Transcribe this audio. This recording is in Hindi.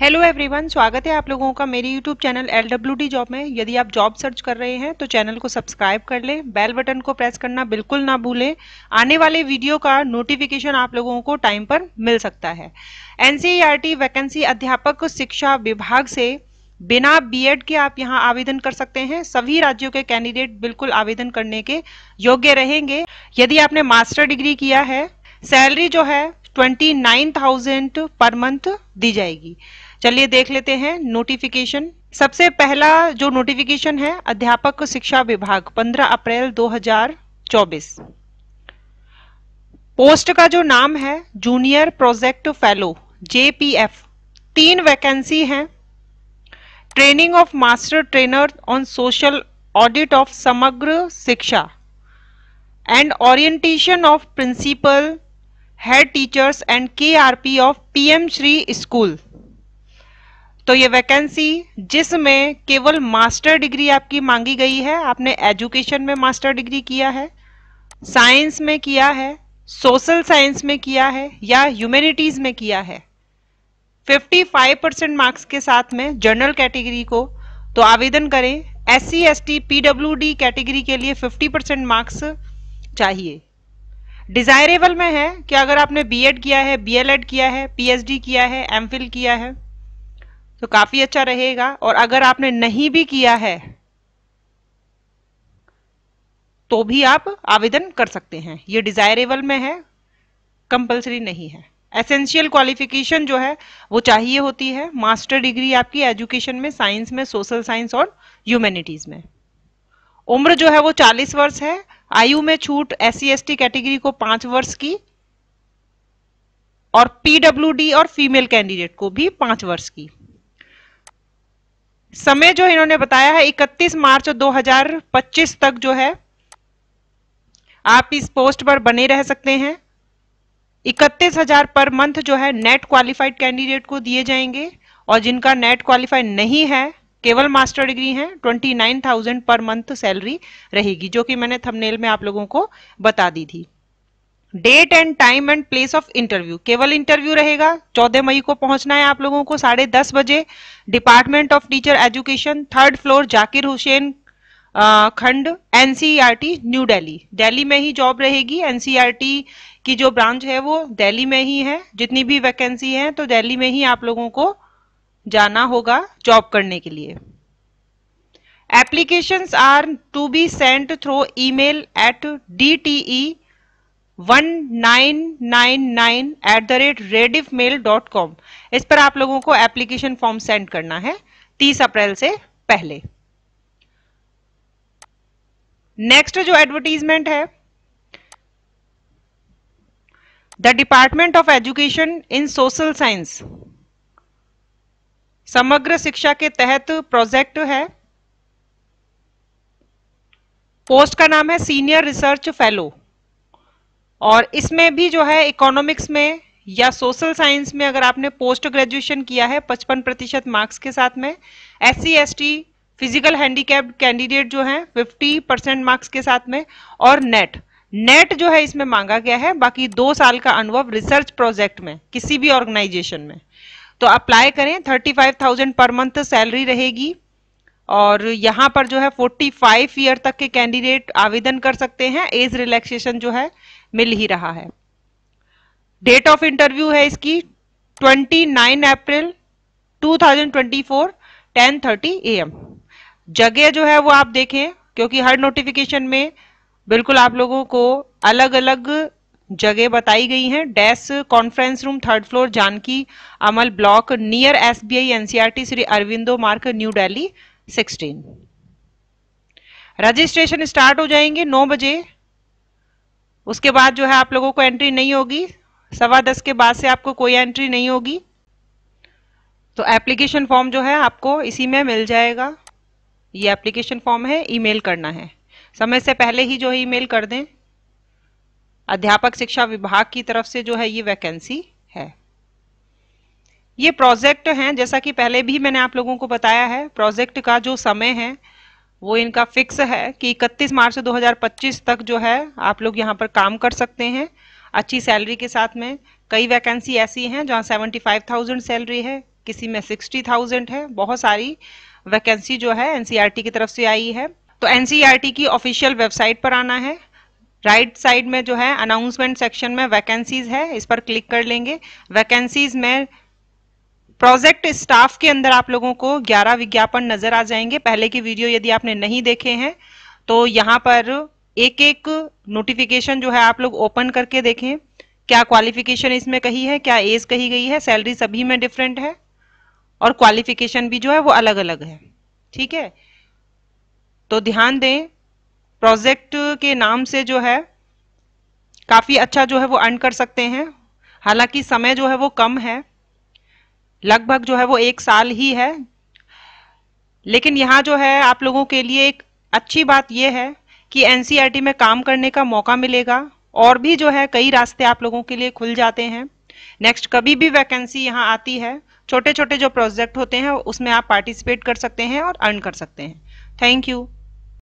हेलो एवरीवन स्वागत है आप लोगों का मेरी YouTube channel L W D job में यदि आप जॉब सर्च कर रहे हैं तो चैनल को सब्सक्राइब कर लें बेल बटन को प्रेस करना बिल्कुल ना भूलें आने वाले वीडियो का नोटिफिकेशन आप लोगों को टाइम पर मिल सकता है एन वैकेंसी e अध्यापक शिक्षा विभाग से बिना बीएड के आप यहां आवेदन कर सकते हैं सभी राज्यों के कैंडिडेट बिल्कुल आवेदन करने के योग्य रहेंगे यदि आपने मास्टर डिग्री किया है सैलरी जो है twenty nine thousand per month दी जाएगी चलिए देख लेते हैं नोटिफिकेशन सबसे पहला जो नोटिफिकेशन है अध्यापक शिक्षा विभाग 15 अप्रैल 2024 पोस्ट का जो नाम है जूनियर प्रोजेक्ट फेलो जेपीएफ तीन वैकेंसी हैं training of master trainer on social audit of Samagra Shiksha and orientation of principal head teachers and P of PM Shri school तो ये वैकेंसी जिसमें केवल मास्टर डिग्री आपकी मांगी गई है आपने एजुकेशन में मास्टर डिग्री किया है साइंस में किया है सोशल साइंस में किया है या ह्यूमैनिटीज में किया है 55 परसेंट मार्क्स के साथ में जनरल कैटेगरी को तो आवेदन करें S C S T PW D category के लिए 50 परसेंट मार्क्स चाहिए डिजायरेबल में है कि अगर आपने बीएड किया है बीएलएड किया है पीएचडी किया है एमफिल किया है तो काफी अच्छा रहेगा और अगर आपने नहीं भी किया है तो भी आप आवेदन कर सकते हैं ये डिजायरेबल में है कंपलसरी नहीं है एसेंशियल क्वालिफिकेशन जो है वो चाहिए होती है मास्टर डिग्री आपकी एजुकेशन में साइंस में सोशल साइंस और ह्यूमैनिटीज में उम्र जो है वो 40 वर्ष है आयु में छूट एस सी कैटेगरी को पांच वर्ष की और पीडब्ल्यू और फीमेल कैंडिडेट को भी पांच वर्ष की समय जो इन्होंने बताया है 31 मार्च 2025 तक जो है आप इस पोस्ट पर बने रह सकते हैं इकतीस हजार पर मंथ जो है नेट क्वालिफाइड कैंडिडेट को दिए जाएंगे और जिनका नेट क्वालिफाइड नहीं है केवल मास्टर डिग्री है twenty nine thousand per month salary रहेगी जो कि मैंने थंबनेल में आप लोगों को बता दी थी date and time and place of interview केवल इंटरव्यू रहेगा 14 मई को पहुंचना है आप लोगों को साढ़े दस बजे department of teacher education third floor Zakir Hussain खंड एनसीईआरटी न्यू दिल्ली दिल्ली में ही जॉब रहेगी एनसीईआरटी e की जो ब्रांच है वो दिल्ली में ही है जितनी भी वैकेंसी है तो दिल्ली में ही आप लोगों को जाना होगा जॉब करने के लिए application are to be sent through e mail at D T E one nine nine nine at the rate mail dot com इस पर आप लोगों को एप्लीकेशन फॉर्म सेंड करना है तीस अप्रैल से पहले नेक्स्ट जो एडवर्टीजमेंट है the department of education in social science Samagra Shiksha के तहत प्रोजेक्ट है पोस्ट का नाम है सीनियर रिसर्च फेलो और इसमें भी जो है इकोनॉमिक्स में या सोशल साइंस में अगर आपने पोस्ट ग्रेजुएशन किया है 55 प्रतिशत मार्क्स के साथ में S C S T physical handicapped candidate जो है 50 परसेंट मार्क्स के साथ में और नेट नेट जो है इसमें मांगा गया है बाकी दो साल का अनुभव रिसर्च प्रोजेक्ट में किसी भी ऑर्गेनाइजेशन में तो अप्लाई करें 35,000 पर मंथ सैलरी रहेगी और यहाँ पर जो है 45 ईयर तक के कैंडिडेट आवेदन कर सकते हैं एज रिलैक्सेशन जो है मिल ही रहा है डेट ऑफ इंटरव्यू है इसकी 29 अप्रैल 2024 10:30 एम जगह जो है वो आप देखें क्योंकि हर नोटिफिकेशन में बिल्कुल आप लोगों को अलग अलग जगह बताई गई हैं DES conference room third floor Janaki Ammal block near SBI NCERT Shri Aurobindo Marg New Delhi 16 registration start हो जाएंगे 9 बजे उसके बाद जो है आप लोगों को एंट्री नहीं होगी सवा दस के बाद से आपको कोई एंट्री नहीं होगी तो एप्लीकेशन फॉर्म जो है आपको इसी में मिल जाएगा ये एप्लीकेशन फॉर्म है ईमेल करना है समय से पहले ही जो है ईमेल कर दें अध्यापक शिक्षा विभाग की तरफ से जो है ये वैकेंसी है ये प्रोजेक्ट हैं जैसा कि पहले भी मैंने आप लोगों को बताया है प्रोजेक्ट का जो समय है वो इनका फिक्स है कि 31 मार्च 2025 तक जो है आप लोग यहाँ पर काम कर सकते हैं अच्छी सैलरी के साथ में कई वैकेंसी ऐसी हैं जहाँ 75,000 सैलरी है किसी में 60,000 है बहुत सारी वैकेंसी जो है एनसीईआरटी e की तरफ से आई है तो एनसीईआरटी e की ऑफिशियल वेबसाइट पर आना है राइट right साइड में जो है अनाउंसमेंट सेक्शन में वैकेंसीज है इस पर क्लिक कर लेंगे वैकेंसीज में प्रोजेक्ट स्टाफ के अंदर आप लोगों को 11 विज्ञापन नजर आ जाएंगे पहले की वीडियो यदि आपने नहीं देखे हैं तो यहाँ पर एक एक नोटिफिकेशन जो है आप लोग ओपन करके देखें क्या क्वालिफिकेशन इसमें कही है क्या एज कही गई है सैलरी सभी में डिफरेंट है और क्वालिफिकेशन भी जो है वो अलग अलग है ठीक है तो ध्यान दें प्रोजेक्ट के नाम से जो है काफ़ी अच्छा जो है वो अर्न कर सकते हैं हालांकि समय जो है वो कम है लगभग जो है वो एक साल ही है लेकिन यहाँ जो है आप लोगों के लिए एक अच्छी बात यह है कि एन e में काम करने का मौका मिलेगा और भी जो है कई रास्ते आप लोगों के लिए खुल जाते हैं नेक्स्ट कभी भी वैकेंसी यहाँ आती है छोटे छोटे जो प्रोजेक्ट होते हैं उसमें आप पार्टिसिपेट कर सकते हैं और अर्न कर सकते हैं थैंक यू